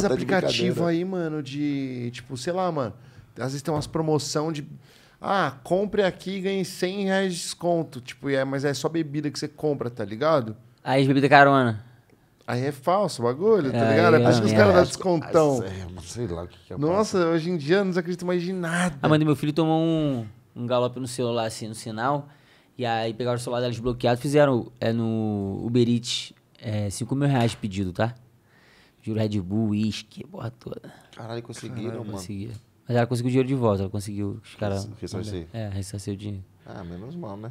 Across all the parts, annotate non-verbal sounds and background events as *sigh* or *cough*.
Tá Esses aplicativos aí, mano, de. Tipo, sei lá, mano. Às vezes tem umas promoção de. Ah, compre aqui e ganhe 100 reais de desconto. Tipo, é, mas é só bebida que você compra, tá ligado? Aí bebida carona. Aí é falso o bagulho, tá é, ligado? É, acho que os é caras dão descontão. É, sei lá o que, que é. Nossa, hoje em dia não acredito mais de nada. mãe mano, meu filho tomou um, um galope no celular, assim, no sinal. E aí pegaram o celular dela desbloqueado e fizeram é, no Uber Eats é, 5 mil reais de pedido, tá? Juro Red Bull, uísque, porra toda. Caralho, conseguiram, Caralho, mano. Conseguia. Mas ela conseguiu o dinheiro de volta, ela conseguiu. Os caras. Ressarcir. É, ressarcir o dinheiro. Ah, menos mal, né?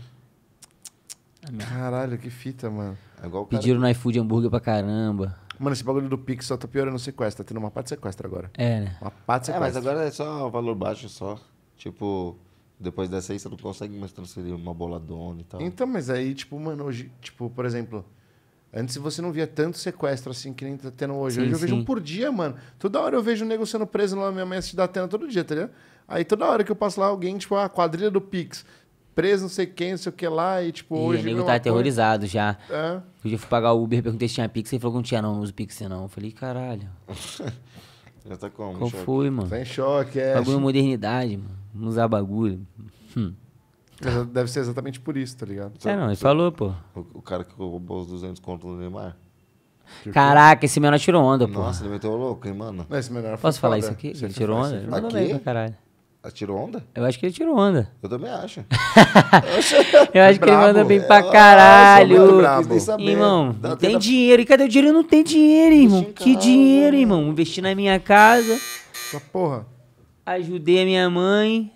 É Caralho, que fita, mano. É igual Pediram cara... no iFood hambúrguer pra caramba. Mano, esse bagulho do Pix só tá piorando o sequestro. Tá tendo uma parte de sequestro agora. É, né? Uma parte de sequestro. É, mas agora é só valor baixo só. Tipo, depois dessa aí você não consegue mais transferir uma boladona e tal. Então, mas aí, tipo, mano, hoje, tipo, por exemplo, Antes você não via tanto sequestro assim que nem tá tendo hoje. Sim, hoje eu sim. vejo um por dia, mano. Toda hora eu vejo o nego sendo preso lá na minha mãe da Atena todo dia, tá ligado? Aí toda hora que eu passo lá, alguém, tipo, a ah, quadrilha do Pix. Preso, não sei quem, não sei o que lá, e tipo, e hoje. O nego tá aterrorizado já. É. Hoje eu fui pagar o Uber, perguntei se tinha Pix, ele falou que não tinha, não, não uso Pix, não. Eu falei, caralho. *laughs* já tá como? Qual choque? foi, mano? Tá em choque, é. Bagulho modernidade, mano. Não usar bagulho. Hum. Deve ser exatamente por isso, tá ligado? É, não, ele falou, pô. O, o cara que roubou os 200 conto do Neymar. Caraca, esse menor tirou onda, pô. Nossa, ele meteu louco, hein, mano? Esse menor Posso falar isso aqui? ele tirou onda? Ele mandou bem pra caralho. Ah, tirou onda? Eu acho que ele tirou onda. Eu também acho. *laughs* eu acho que ele manda bem pra ah, caralho. Ah, irmão, não tem dinheiro. E cadê o dinheiro? Não tem dinheiro, irmão. Que dinheiro, né? irmão? Investi na minha casa. Essa porra. Ajudei a minha mãe.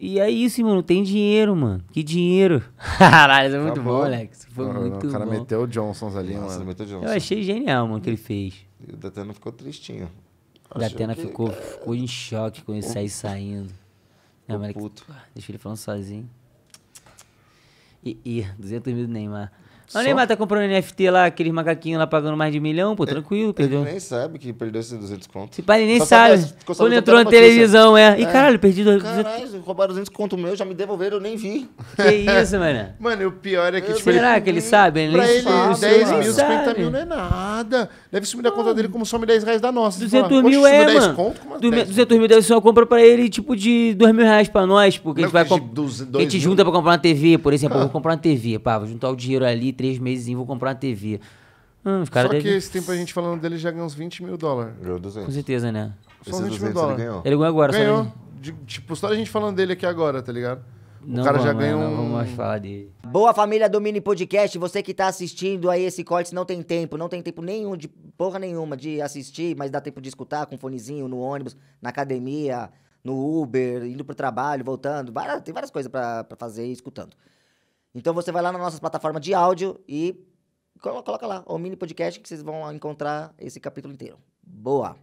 E é isso, mano. Tem dinheiro, mano. Que dinheiro. *laughs* Caralho, isso é muito bom, Alex. Foi não, muito bom. O cara bom. meteu o Johnson ali, Nossa, mano. Meteu o Johnson. Eu achei genial, mano, o que ele fez. E o Datena ficou tristinho. O Datena que... ficou, ficou em choque com isso aí saindo. Não, puto. Deixa ele falando sozinho. E, e 200 mil do Neymar. Mas Neymar tá comprando NFT lá, aqueles macaquinhos lá pagando mais de um milhão, pô, tranquilo, ele, perdeu. Ele nem sabe que perdeu esses 200 conto. Se pai, ele nem Só sabe. sabe Quando entrou na televisão, é. Ih, é. caralho, perdi... 200 Caralho, roubaram 200 conto meu, já me devolveram, eu nem vi. Que isso, mano. *laughs* Mano, o pior é que... Eu, tipo, será ele, que ele sabe? Ele pra nem ele, sabe. 10 mil, 50 mil não é nada. Deve sumir da conta dele como some 10 reais da nossa. 200 mil é, mano. Conto, 200, 200 mil deve ser uma compra pra ele, tipo, de 2 mil reais pra nós, porque a gente vai... A gente junta pra comprar uma TV, por exemplo. vou *laughs* comprar uma TV, pá, vou juntar o dinheiro ali três meses, vou comprar uma TV. Hum, os cara Só deve... que esse tempo a gente falando dele já ganhou uns 20 mil dólares. Ganhou 200. Com certeza, né? São 20 mil dólares. Ele ganhou. ele ganhou agora, ganhou. Só de, tipo, só a gente falando dele aqui agora, tá ligado? O não, cara já mano, né? ganhou um... Não vamos mais falar dele. Boa família do Mini Podcast, você que tá assistindo aí esse corte, não tem tempo, não tem tempo nenhum, de porra nenhuma, de assistir, mas dá tempo de escutar com fonezinho no ônibus, na academia, no Uber, indo pro trabalho, voltando. Várias, tem várias coisas para fazer escutando. Então você vai lá na nossa plataforma de áudio e coloca lá o mini podcast que vocês vão encontrar esse capítulo inteiro. Boa!